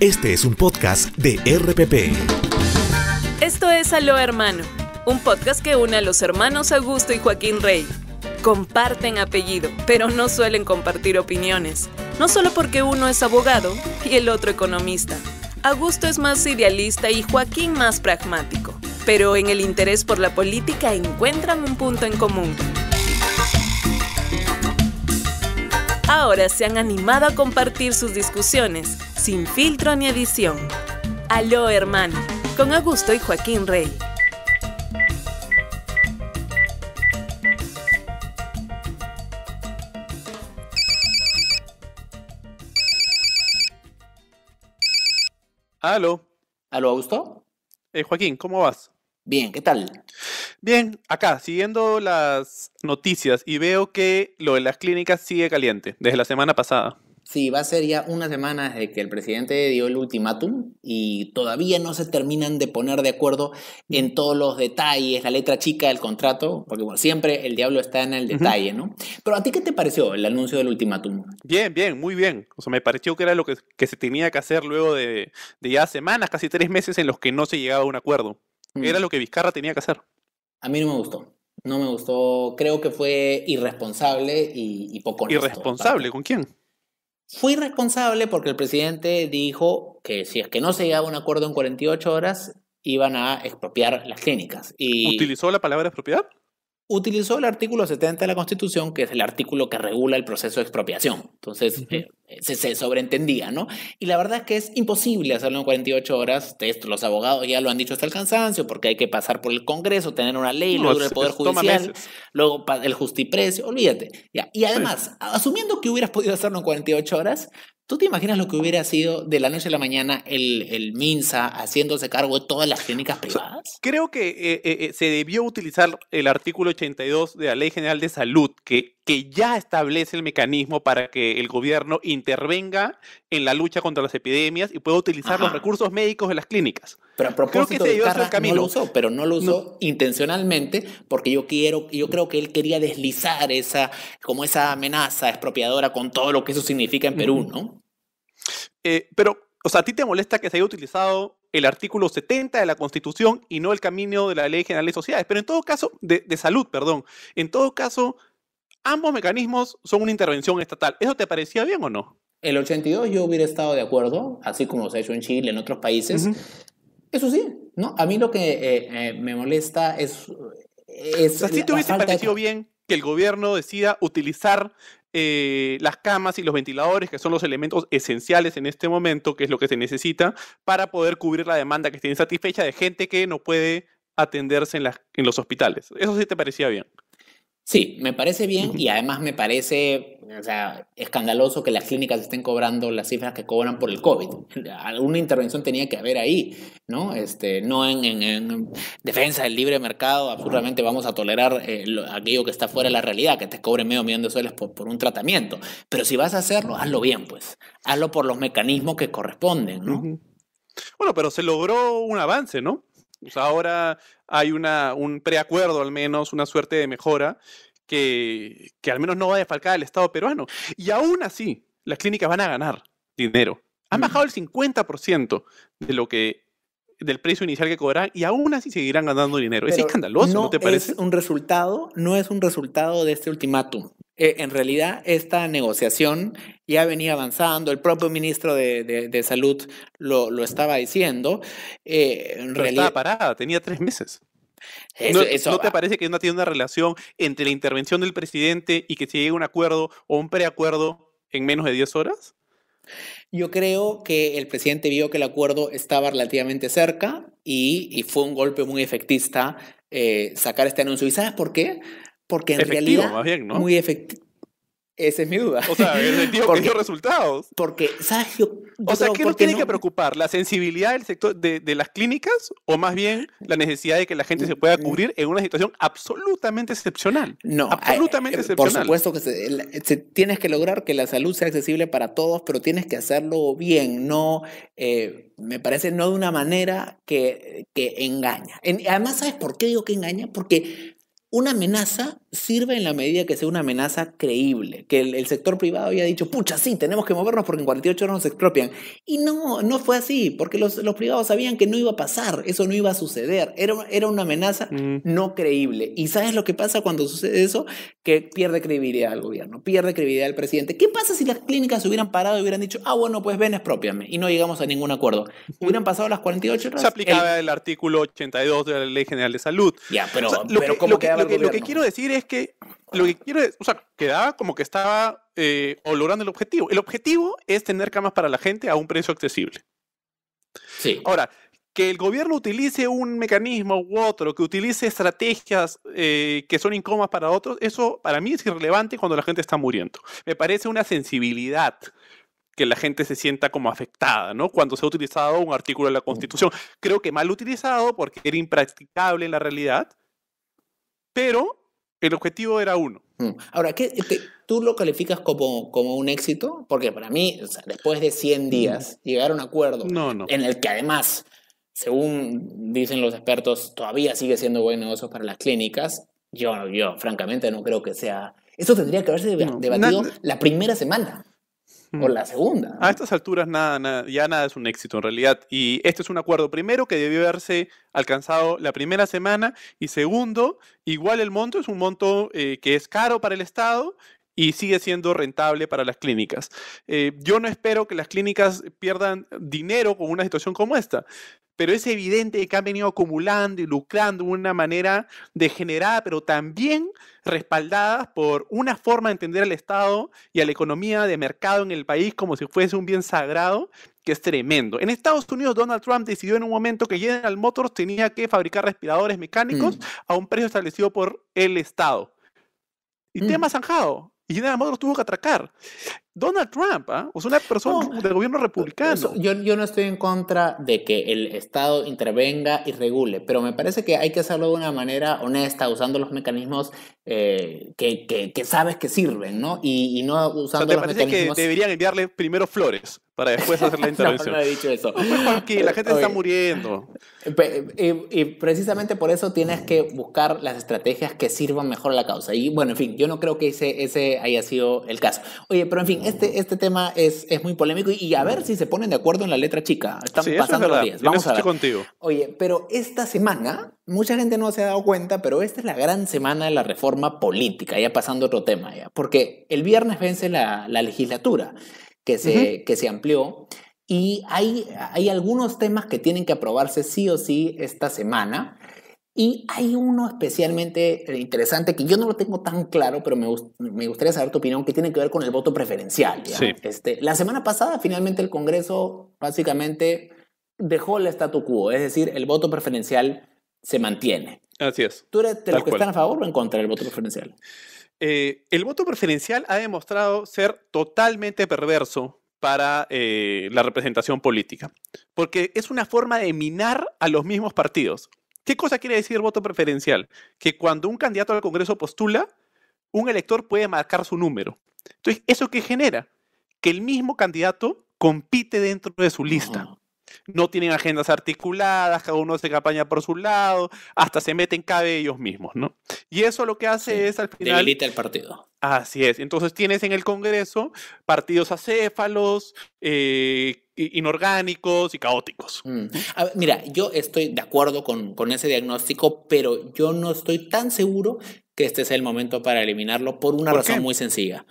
Este es un podcast de RPP. Esto es Aló Hermano, un podcast que une a los hermanos Augusto y Joaquín Rey. Comparten apellido, pero no suelen compartir opiniones, no solo porque uno es abogado y el otro economista. Augusto es más idealista y Joaquín más pragmático, pero en el interés por la política encuentran un punto en común. Ahora se han animado a compartir sus discusiones sin filtro ni edición. Aló hermano, con Augusto y Joaquín Rey. Aló. ¿Aló, Augusto? Eh, Joaquín, ¿cómo vas? Bien, ¿qué tal? Bien, acá, siguiendo las noticias y veo que lo de las clínicas sigue caliente desde la semana pasada. Sí, va a ser ya una semana desde que el presidente dio el ultimátum y todavía no se terminan de poner de acuerdo en todos los detalles, la letra chica del contrato, porque siempre el diablo está en el detalle, ¿no? Pero a ti, ¿qué te pareció el anuncio del ultimátum? Bien, bien, muy bien. O sea, me pareció que era lo que, se tenía que hacer luego de, ya semanas, casi tres meses en los que no se llegaba a un acuerdo. Mm. Era lo que Vizcarra tenía que hacer. A mí no me gustó. No me gustó. Creo que fue irresponsable y, poco ¿Irresponsable? ¿Con quién? Fui responsable porque el presidente dijo que si es que no se llegaba a un acuerdo en 48 horas, iban a expropiar las clínicas. Y... ¿Utilizó la palabra expropiar? utilizó el artículo 70 de la Constitución, que es el artículo que regula el proceso de expropiación. Entonces, eh, se, sobreentendía, ¿no? Y la verdad es que es imposible hacerlo en 48 horas. Esto, los abogados ya lo han dicho hasta el cansancio, porque hay que pasar por el Congreso, tener una ley, luego el Poder Judicial, luego el justiprecio, olvídate. Y además, asumiendo que hubieras podido hacerlo en 48 horas, ¿Tú te imaginas lo que hubiera sido de la noche a la mañana el, MINSA haciéndose cargo de todas las clínicas privadas? creo que eh, eh, eh, se debió utilizar el artículo 82 de la Ley General de Salud, que, que ya establece el mecanismo para que el gobierno intervenga en la lucha contra las epidemias y pueda utilizar los recursos médicos de las clínicas. Pero a propósito de no lo usó, pero no lo usó intencionalmente porque yo quiero, yo creo que él quería deslizar esa, como esa amenaza expropiadora con todo lo que eso significa en Perú, ¿no? Eh, pero, o sea, ¿a ti te molesta que se haya utilizado el artículo 70 de la Constitución y no el camino de la Ley General de Sociedades? Pero en todo caso, de, salud, perdón. En todo caso, ambos mecanismos son una intervención estatal. ¿Eso te parecía bien o no? El 82 yo hubiera estado de acuerdo, así como se ha hecho en Chile, en otros países. Eso sí, ¿no? A mí lo que eh, eh, me molesta es... es si te hubiese parecido bien que el gobierno decida utilizar eh, las camas y los ventiladores, que son los elementos esenciales en este momento, que es lo que se necesita, para poder cubrir la demanda que está insatisfecha de gente que no puede atenderse en, las, en los hospitales. Eso sí te parecía bien. Sí, me parece bien y además me parece o sea, escandaloso que las clínicas estén cobrando las cifras que cobran por el COVID. Alguna intervención tenía que haber ahí, ¿no? Este, no en, defensa del libre mercado, absolutamente vamos a tolerar eh, aquello que está fuera de la realidad, que te cobren medio millón de soles por, un tratamiento. Pero si vas a hacerlo, hazlo bien, pues. Hazlo por los mecanismos que corresponden, ¿no? Bueno, pero se logró un avance, ¿no? O sea, ahora hay una, un preacuerdo, al menos, una suerte de mejora que, al menos no vaya a faltar al Estado peruano. Y aún así, las clínicas van a ganar dinero. Han bajado el 50% de lo que del precio inicial que cobrarán y aún así seguirán ganando dinero. es escandaloso, ¿no, te parece? un resultado, no es un resultado de este ultimátum. Eh, en realidad, esta negociación ya venía avanzando, el propio ministro de, Salud lo, estaba diciendo. Eh, estaba parada, tenía tres meses. ¿No, te parece que no tiene una relación entre la intervención del presidente y que se llegue a un acuerdo o un preacuerdo en menos de 10 horas? Yo creo que el presidente vio que el acuerdo estaba relativamente cerca y, fue un golpe muy efectista eh, sacar este anuncio. ¿Y sabes por qué? Porque en realidad, muy efectivo. Esa es mi duda. O sea, el tío que dio resultados. Porque, ¿sabes? o sea, ¿qué nos tiene que preocupar? ¿La sensibilidad del sector de, las clínicas o más bien la necesidad de que la gente se pueda cubrir en una situación absolutamente excepcional? No. Eh, absolutamente excepcional. Por supuesto que se, tienes que lograr que la salud sea accesible para todos, pero tienes que hacerlo bien, no, eh, me parece, no de una manera que, engaña. además, ¿sabes por qué digo que engaña? Porque una amenaza sirve en la medida que sea una amenaza creíble, que el, sector privado haya dicho, pucha, sí, tenemos que movernos porque en 48 horas nos expropian. Y no, no fue así, porque los, los privados sabían que no iba a pasar, eso no iba a suceder, era, era una amenaza mm. no creíble. ¿Y sabes lo que pasa cuando sucede eso? Que pierde credibilidad al gobierno, pierde credibilidad al presidente. ¿Qué pasa si las clínicas se hubieran parado y hubieran dicho, ah, bueno, pues ven, expropiame, y no llegamos a ningún acuerdo? ¿Hubieran pasado las 48 horas? Se aplicaba el, artículo 82 de la Ley General de Salud. Ya, pero, pero que, lo que quiero decir es que lo que quiero es, o sea, quedaba como que estaba eh, logrando el objetivo. El objetivo es tener camas para la gente a un precio accesible. Sí. Ahora, que el gobierno utilice un mecanismo u otro, que utilice estrategias eh, que son incómodas para otros, eso para mí es irrelevante cuando la gente está muriendo. Me parece una sensibilidad que la gente se sienta como afectada, ¿no? Cuando se ha utilizado un artículo de la Constitución. Creo que mal utilizado porque era impracticable en la realidad, pero el objetivo era uno. Mm. Ahora, que ¿tú lo calificas como, como un éxito? Porque para mí, después de 100 mm. días, llegar a un acuerdo en el que además, según dicen los expertos, todavía sigue siendo buen negocio para las clínicas, yo, yo francamente no creo que sea... Eso tendría que haberse debatido la primera semana. Mm. la segunda. A estas alturas nada, nada, ya nada es un éxito en realidad. Y este es un acuerdo, primero, que debió haberse alcanzado la primera semana. Y segundo, igual el monto es un monto eh, que es caro para el Estado y sigue siendo rentable para las clínicas. Eh, yo no espero que las clínicas pierdan dinero con una situación como esta, pero es evidente que han venido acumulando y lucrando de una manera degenerada, pero también respaldadas por una forma de entender al Estado y a la economía de mercado en el país como si fuese un bien sagrado, que es tremendo. En Estados Unidos, Donald Trump decidió en un momento que General Motors tenía que fabricar respiradores mecánicos mm. a un precio establecido por el Estado. Y mm. tema zanjado. Y nada más los tuvo que atracar. Donald Trump, ¿eh? o sea, una persona del gobierno republicano. Yo, no estoy en contra de que el Estado intervenga y regule, pero me parece que hay que hacerlo de una manera honesta, usando los mecanismos eh, que, sabes que sirven, ¿no? Y, no usando o sea, ¿te los que deberían enviarle primero flores para después hacer la intervención. no, no he dicho eso. Pues porque la gente está muriendo. Y, precisamente por eso tienes que buscar las estrategias que sirvan mejor a la causa. Y bueno, en fin, yo no creo que ese, ese haya sido el caso. Oye, pero en fin, este, este tema es, es muy polémico y, a ver si se ponen de acuerdo en la letra chica. estamos pasando es los días. Vamos a ver. Contigo. Oye, pero esta semana, mucha gente no se ha dado cuenta, pero esta es la gran semana de la reforma política, ya pasando otro tema, ya, porque el viernes vence la, la legislatura que se, que se amplió. Y hay, hay algunos temas que tienen que aprobarse sí o sí esta semana. Y hay uno especialmente eh, interesante que yo no lo tengo tan claro, pero me, gustaría saber tu opinión, que tiene que ver con el voto preferencial. Este, la semana pasada, finalmente, el Congreso básicamente dejó el statu quo, es decir, el voto preferencial se mantiene. Así es. ¿Tú eres de los que están a favor o en contra del voto preferencial? Eh, el voto preferencial ha demostrado ser totalmente perverso para eh, la representación política, porque es una forma de minar a los mismos partidos. ¿Qué cosa quiere decir voto preferencial? Que cuando un candidato al Congreso postula, un elector puede marcar su número. Entonces, ¿eso qué genera? Que el mismo candidato compite dentro de su lista. No tienen agendas articuladas, cada uno se campaña por su lado, hasta se meten cabe ellos mismos, ¿no? Y eso lo que hace es al final. Debilita el partido. Así es. Entonces tienes en el Congreso partidos acéfalos, eh, inorgánicos y caóticos. Mm. mira, yo estoy de acuerdo con, con ese diagnóstico, pero yo no estoy tan seguro que este sea el momento para eliminarlo por una razón muy sencilla.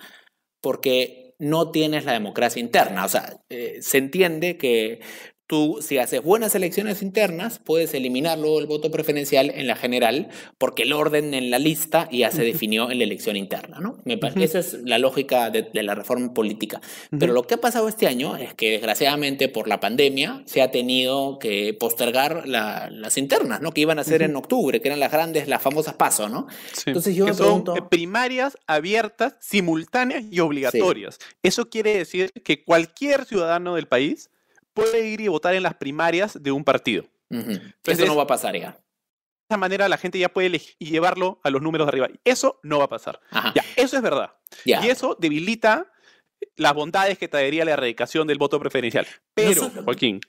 Porque no tienes la democracia interna. O sea, eh, se entiende que Tú, si haces buenas elecciones internas, puedes eliminar luego el voto preferencial en la general, porque el orden en la lista ya se definió en la elección interna, ¿no? Me Esa es la lógica de, la reforma política. Pero lo que ha pasado este año es que, desgraciadamente, por la pandemia, se ha tenido que postergar las internas, ¿no? Que iban a ser en octubre, que eran las grandes, las famosas PASO, ¿no? Entonces yo que Son primarias abiertas, simultáneas y obligatorias. Eso quiere decir que cualquier ciudadano del país puede ir y votar en las primarias de un partido. Eso no va a pasar ya. De esa manera la gente ya puede y llevarlo a los números de arriba. Eso no va a pasar. eso es verdad. Y eso debilita eh, las bondades que traería la erradicación del voto preferencial. Pero, Joaquín,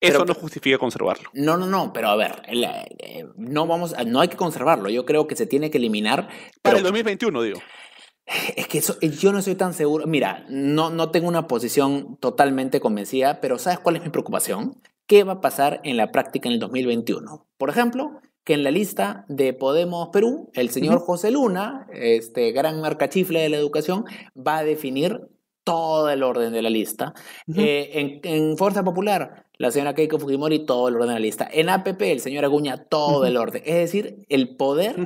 eso no justifica conservarlo. No, no, no, pero a ver, eh, eh, no, vamos, no hay que conservarlo. Yo creo que se tiene que eliminar. Para el 2021, digo. Es que eso, yo no soy tan seguro. Mira, no, no tengo una posición totalmente convencida, pero ¿sabes cuál es mi preocupación? ¿Qué va a pasar en la práctica en el 2021? Por ejemplo, que en la lista de Podemos Perú, el señor José Luna, este gran marcachifle de la educación, va a definir todo el orden de la lista. Eh, en, Fuerza Popular, la señora Keiko Fujimori, todo el orden de la lista. En APP, el señor Aguña, todo el orden. Es decir, el poder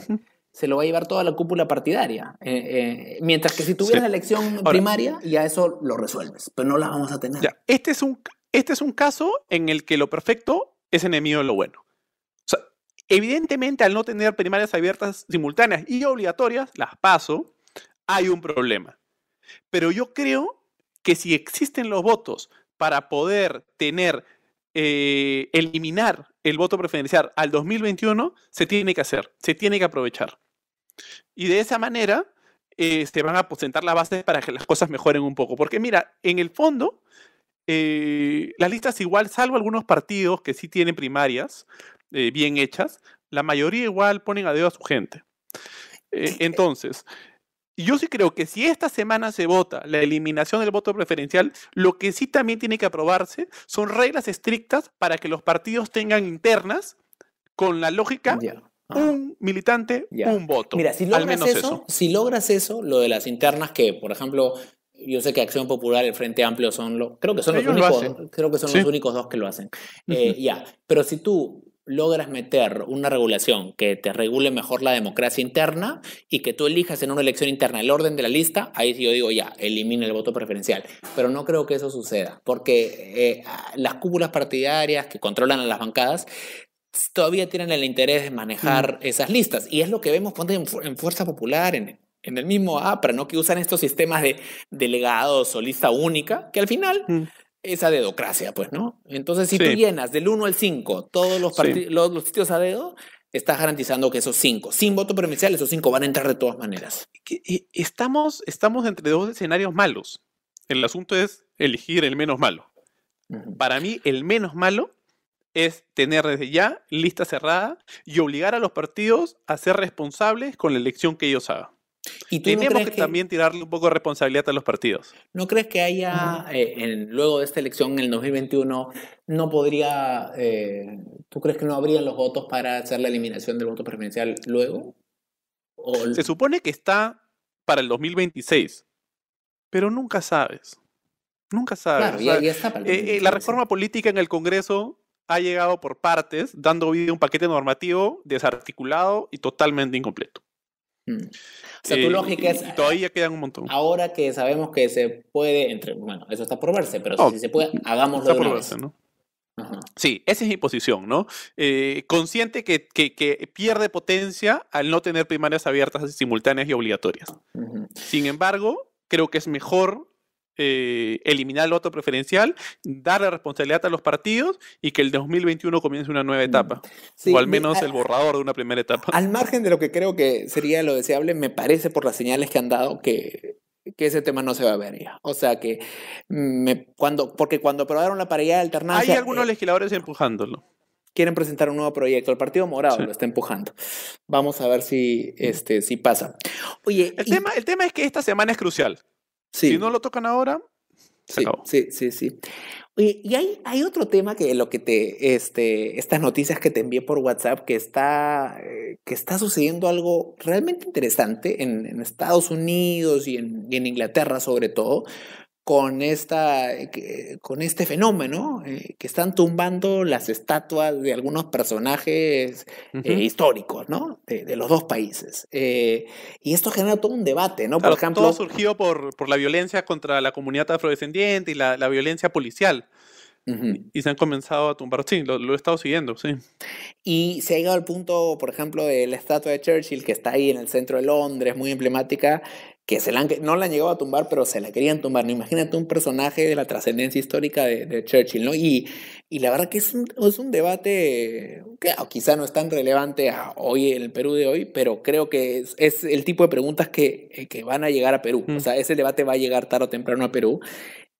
se lo va a llevar toda la cúpula partidaria. Eh, eh, mientras que si tuvieras la elección primaria, ya eso lo resuelves, pero no la vamos a tener. este, es un, este es un caso en el que lo perfecto es enemigo de lo bueno. evidentemente, al no tener primarias abiertas simultáneas y obligatorias, las paso, hay un problema. Pero yo creo que si existen los votos para poder tener, eh, eliminar el voto preferencial al 2021, se tiene que hacer, se tiene que aprovechar. Y de esa manera eh, se van a sentar la base para que las cosas mejoren un poco. Porque mira, en el fondo, eh, las listas igual, salvo algunos partidos que sí tienen primarias eh, bien hechas, la mayoría igual ponen a dedo a su gente. entonces, yo sí creo que si esta semana se vota la eliminación del voto preferencial, lo que sí también tiene que aprobarse son reglas estrictas para que los partidos tengan internas con la lógica un militante, un voto. Mira, si logras, eso, si logras eso, lo de las internas que, por ejemplo, yo sé que Acción Popular, el Frente Amplio son los, creo que son los únicos, creo que son los únicos dos que lo hacen. Eh, ya, pero si tú logras meter una regulación que te regule mejor la democracia interna y que tú elijas en una elección interna el orden de la lista, ahí sí yo digo ya, elimina el voto preferencial. Pero no creo que eso suceda, porque eh, las cúpulas partidarias que controlan a las bancadas todavía tienen el interés de manejar mm. esas listas. Y es lo que vemos, en, Fuerza Popular, en, el mismo APRA, ¿no? Que usan estos sistemas de delegados o lista única, que al final mm. es a dedocracia, pues, ¿no? Entonces, si tú llenas del 1 al 5 todos los, los, sitios a dedo, estás garantizando que esos 5, sin voto preferencial, esos 5 van a entrar de todas maneras. Estamos, estamos entre dos escenarios malos. El asunto es elegir el menos malo. Para mí, el menos malo es tener desde ya lista cerrada y obligar a los partidos a ser responsables con la elección que ellos hagan. ¿Y Tenemos que, también tirarle un poco de responsabilidad a los partidos. ¿No crees que haya, eh, en, luego de esta elección en el 2021, no podría, eh, tú crees que no habrían los votos para hacer la eliminación del voto presidencial luego? Se supone que está para el 2026, pero nunca sabes. Nunca sabes. la reforma política en el Congreso ha llegado por partes, dando vida a un paquete normativo desarticulado y totalmente incompleto. Mm. O sea, tu eh, lógica es. todavía quedan un montón. Ahora que sabemos que se puede. bueno, eso está por verse, pero oh, si se puede, hagámoslo. Está por verse, ¿no? Sí, esa es mi posición, ¿no? Eh, consciente que, pierde potencia al no tener primarias abiertas, simultáneas y obligatorias. Sin embargo, creo que es mejor eh, eliminar el voto preferencial, dar la responsabilidad a los partidos y que el 2021 comience una nueva mm. etapa, o al menos el borrador de una primera etapa. Al margen de lo que creo que sería lo deseable, me parece por las señales que han dado que, que ese tema no se va a ver ya. O sea que cuando, porque cuando aprobaron la paridad de alternancia. Hay algunos eh, legisladores empujándolo quieren presentar un nuevo proyecto. El Partido Morado lo está empujando. Vamos a ver si, este, si pasa. Oye, el, tema, el tema es que esta semana es crucial. Si no lo tocan ahora, sí, Sí, sí, Y, hay, otro tema que lo que te, este, estas noticias que te envié por WhatsApp, que está, eh, que está sucediendo algo realmente interesante en, Estados Unidos y en, y en, Inglaterra sobre todo, con, esta, eh, con este fenómeno, eh, que están tumbando las estatuas de algunos personajes eh, históricos, ¿no? De, los dos países. y esto genera todo un debate, ¿no? por Todo surgió por, por, la violencia contra la comunidad afrodescendiente y la, la violencia policial. Y se han comenzado a tumbar. Sí, lo, lo, he estado siguiendo, sí. Y se ha llegado al punto, por ejemplo, de la estatua de Churchill que está ahí en el centro de Londres, muy emblemática, que se la no la han llegado a tumbar, pero se la querían tumbar. Imagínate un personaje de la trascendencia histórica de, Churchill, Y, y la verdad que es un, es un debate que ah, quizá no es tan relevante a hoy, el Perú de hoy, pero creo que es, el tipo de preguntas eh, que, van a llegar a Perú. O mm. sea, ese debate va a llegar tarde o temprano a Perú.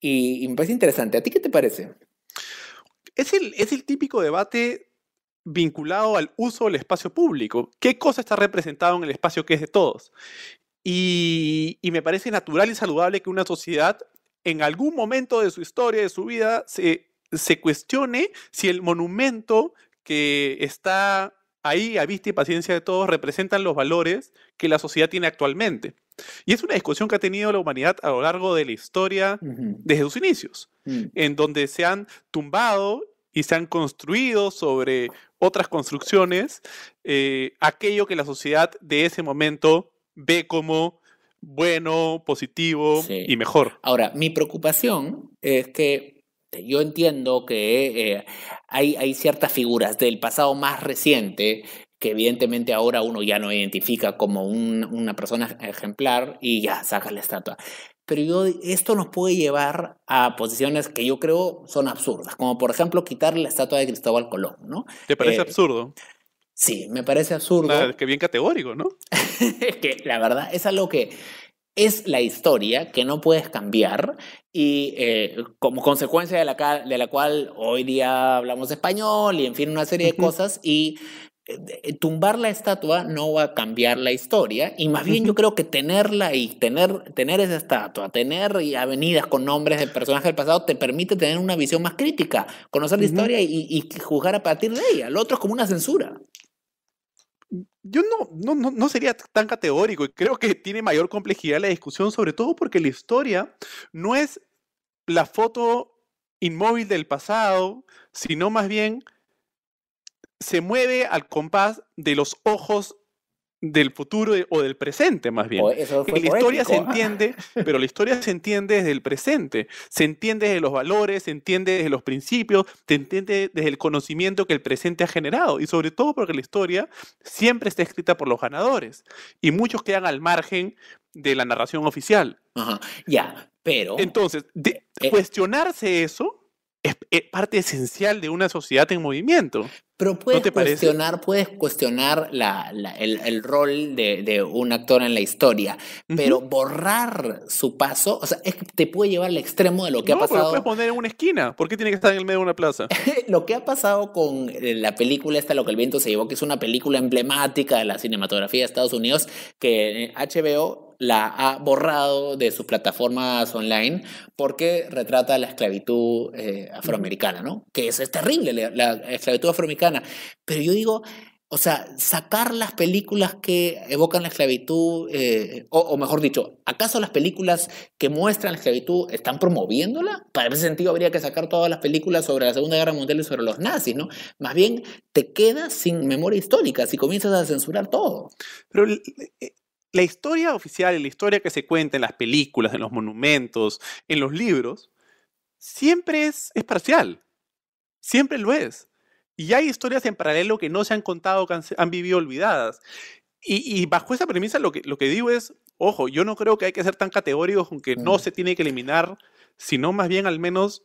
Y, me parece interesante. ¿A ti qué te parece? Es el, es el típico debate vinculado al uso del espacio público. ¿Qué cosa está representado en el espacio que es de todos? Y, me parece natural y saludable que una sociedad en algún momento de su historia, de su vida, se, cuestione si el monumento que está ahí a vista y paciencia de todos representan los valores que la sociedad tiene actualmente. Y es una discusión que ha tenido la humanidad a lo largo de la historia desde sus inicios, mm. en donde se han tumbado y se han construido sobre otras construcciones eh, aquello que la sociedad de ese momento ve como bueno, positivo y mejor. Ahora, mi preocupación es que yo entiendo que eh, hay, hay ciertas figuras del pasado más reciente que evidentemente ahora uno ya no identifica como una persona ejemplar y ya saca la estatua. Pero esto nos puede llevar a posiciones que yo creo son absurdas, como por ejemplo quitar la estatua de Cristóbal Colón, ¿no? ¿Te parece eh, absurdo? Sí, me parece absurdo. Es que bien categórico, ¿no? es que la verdad es algo que es la historia que no puedes cambiar y eh, como consecuencia de la, cual hoy día hablamos español y en fin una serie de cosas y eh, eh, tumbar la estatua no va a cambiar la historia y más bien yo creo que tenerla y tener, tener esa estatua, tener avenidas con nombres de personajes del pasado te permite tener una visión más crítica, conocer la historia y, y, juzgar a partir de ella. Lo otro es como una censura yo no, no, sería tan categórico y creo que tiene mayor complejidad la discusión, sobre todo porque la historia no es la foto inmóvil del pasado, sino más bien se mueve al compás de los ojos del futuro o del presente más bien. la historia se entiende, pero la historia se entiende desde el presente, se entiende desde los valores, se entiende desde los principios, se entiende desde el conocimiento que el presente ha generado y sobre todo porque la historia siempre está escrita por los ganadores y muchos quedan al margen de la narración oficial. ya, pero... Entonces, eh, eh, cuestionarse eso es, parte esencial de una sociedad en movimiento. Pero puedes cuestionar, puedes cuestionar la, el, rol de, un actor en la historia, pero borrar su paso, o sea, te puede llevar al extremo de lo que ha pasado. No, Lo puedes poner en una esquina, ¿por qué tiene que estar en el medio de una plaza? lo que ha pasado con eh, la película esta, Lo que el viento se llevó, que es una película emblemática de la cinematografía de Estados Unidos, que HBO eh, la ha borrado de sus plataformas online porque retrata la esclavitud eh, afroamericana, ¿no? Que es, terrible la, esclavitud afroamericana. Pero yo digo, o sea, sacar las películas que evocan la esclavitud, eh, o, mejor dicho, ¿acaso las películas que muestran la esclavitud están promoviéndola? Para ese sentido habría que sacar todas las películas sobre la Segunda Guerra Mundial y sobre los nazis, ¿no? Más bien te quedas sin memoria histórica si comienzas a censurar todo. Pero eh, la historia oficial y la historia que se cuenta en las películas, en los monumentos, en los libros, siempre es, es parcial. Siempre lo es. Y hay historias en paralelo que no se han contado, que han, vivido olvidadas. Y, bajo esa premisa lo que, lo que digo es, ojo, yo no creo que hay que ser tan categóricos con que no mm. se tiene que eliminar, sino más bien al menos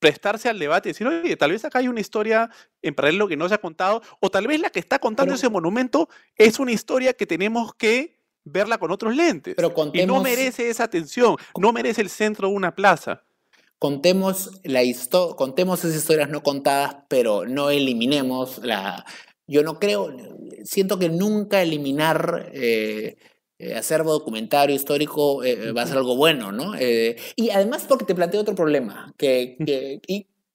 prestarse al debate y decir, oye, tal vez acá hay una historia en paralelo que no se ha contado, o tal vez la que está contando ese monumento es una historia que tenemos que verla con otros lentes. Pero y no merece esa atención, no merece el centro de una plaza. Contemos, la contemos esas historias no contadas, pero no eliminemos la... Yo no creo, siento que nunca eliminar... Eh, eh acervo documentario histórico eh, eh, va a ser algo bueno, ¿no? y además porque te planteo otro problema, que, que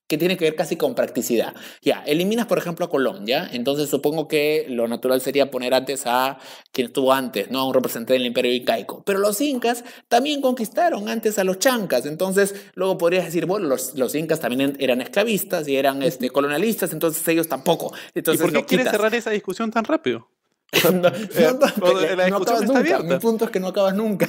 que tiene que ver casi con practicidad. Ya, eliminas, por ejemplo, a Colón, ¿ya? Entonces supongo que lo natural sería poner antes a quien estuvo antes, ¿no? A un representante del imperio incaico. Pero los incas también conquistaron antes a los chancas, entonces luego podrías decir, bueno, los, los incas también eran esclavistas y eran este, colonialistas, entonces ellos tampoco. Entonces, ¿Y por qué quieres cerrar esa discusión tan rápido? no, nunca. Mi punto es que no acabas nunca.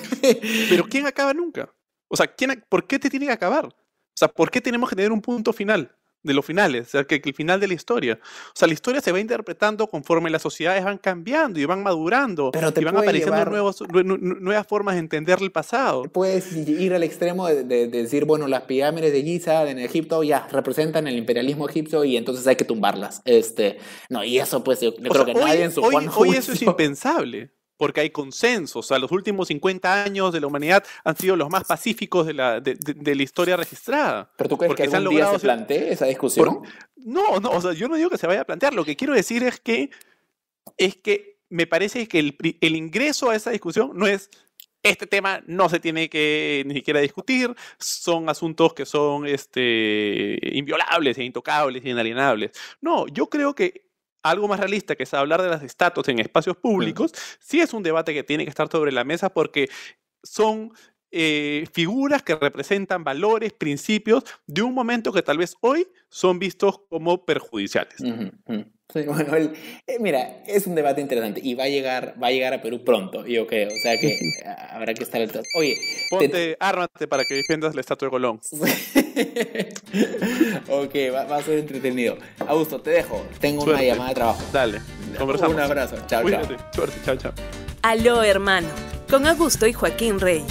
¿Pero quién acaba nunca? O sea, ¿quién, ¿por qué te tiene que acabar? O sea, ¿por qué tenemos que tener un punto final? de los finales, o sea, que, el final de la historia. O sea, la historia se va interpretando conforme las sociedades van cambiando y van madurando y van apareciendo nuevas formas de entender el pasado. Puedes ir al extremo de, decir, bueno, las pirámides de Giza en Egipto ya representan el imperialismo egipcio y entonces hay que tumbarlas. Este, no, y eso pues creo que nadie en su hoy, hoy eso es impensable porque hay consensos. O sea, los últimos 50 años de la humanidad han sido los más pacíficos de la, de, la historia registrada. ¿Pero tú crees que algún día se esa discusión? no, no, o sea, yo no digo que se vaya a plantear. Lo que quiero decir es que, es que me parece que el, ingreso a esa discusión no es este tema no se tiene que ni siquiera discutir, son asuntos que son este, inviolables intocables inalienables. No, yo creo que algo más realista, que es hablar de las estatuas en espacios públicos, sí. es un debate que tiene que estar sobre la mesa porque son eh, figuras que representan valores, principios de un momento que tal vez hoy son vistos como perjudiciales. Eh, mira, es un debate interesante y va a llegar, va a llegar a Perú pronto, yo creo. O sea que habrá que estar al Oye, ponte, ármate para que defiendas la estatua de Colón. ok, va, a ser entretenido. Augusto, te dejo. Tengo una llamada de trabajo. Dale, conversamos. Un abrazo. Chao, Suerte, chao, chao. Aló, hermano. Con Augusto y Joaquín Rey.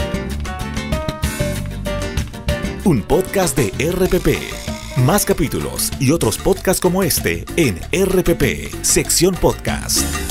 Un podcast de RPP. Más capítulos y otros podcasts como este en RPP, sección podcast.